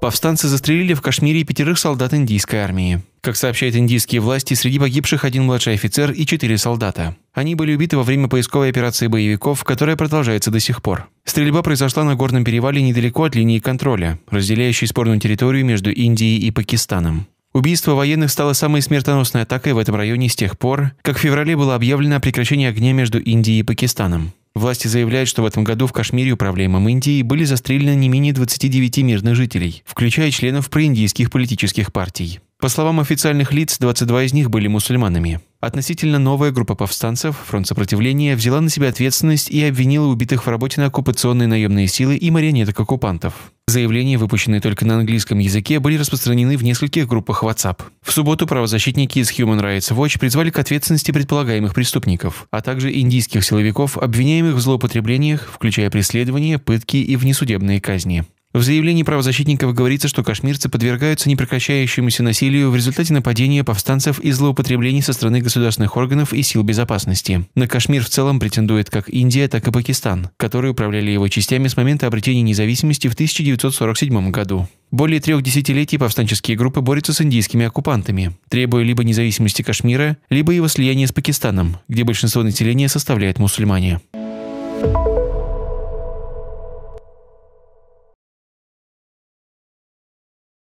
Повстанцы застрелили в Кашмире пятерых солдат индийской армии. Как сообщают индийские власти, среди погибших один младший офицер и четыре солдата. Они были убиты во время поисковой операции боевиков, которая продолжается до сих пор. Стрельба произошла на горном перевале недалеко от линии контроля, разделяющей спорную территорию между Индией и Пакистаном. Убийство военных стало самой смертоносной атакой в этом районе с тех пор, как в феврале было объявлено о прекращении огня между Индией и Пакистаном. Власти заявляют, что в этом году в Кашмире управляемом Индией были застрелены не менее 29 мирных жителей, включая членов проиндийских политических партий. По словам официальных лиц, 22 из них были мусульманами. Относительно новая группа повстанцев, фронт сопротивления, взяла на себя ответственность и обвинила убитых в работе на оккупационные наемные силы и марионеток оккупантов. Заявления, выпущенные только на английском языке, были распространены в нескольких группах WhatsApp. В субботу правозащитники из Human Rights Watch призвали к ответственности предполагаемых преступников, а также индийских силовиков, обвиняемых в злоупотреблениях, включая преследования, пытки и внесудебные казни. В заявлении правозащитников говорится, что кашмирцы подвергаются непрекращающемуся насилию в результате нападения повстанцев и злоупотреблений со стороны государственных органов и сил безопасности. На Кашмир в целом претендует как Индия, так и Пакистан, которые управляли его частями с момента обретения независимости в 1947 году. Более трех десятилетий повстанческие группы борются с индийскими оккупантами, требуя либо независимости Кашмира, либо его слияния с Пакистаном, где большинство населения составляет мусульмане.